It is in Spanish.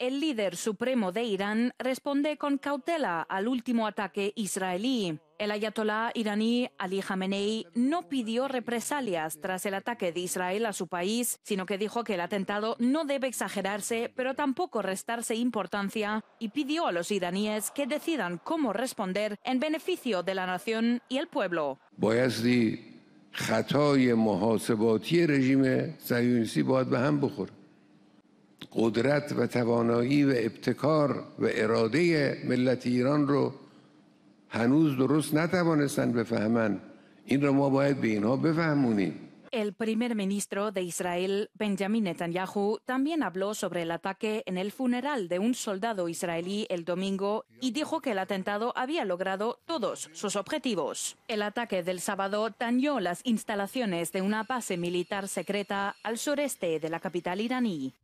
El líder supremo de Irán responde con cautela al último ataque israelí. El ayatolá iraní Ali Khamenei no pidió represalias tras el ataque de Israel a su país, sino que dijo que el atentado no debe exagerarse, pero tampoco restarse importancia, y pidió a los iraníes que decidan cómo responder en beneficio de la nación y el pueblo. El primer ministro de Israel, Benjamin Netanyahu, también habló sobre el ataque en el funeral de un soldado israelí el domingo y dijo que el atentado había logrado todos sus objetivos. El ataque del sábado dañó las instalaciones de una base militar secreta al sureste de la capital iraní.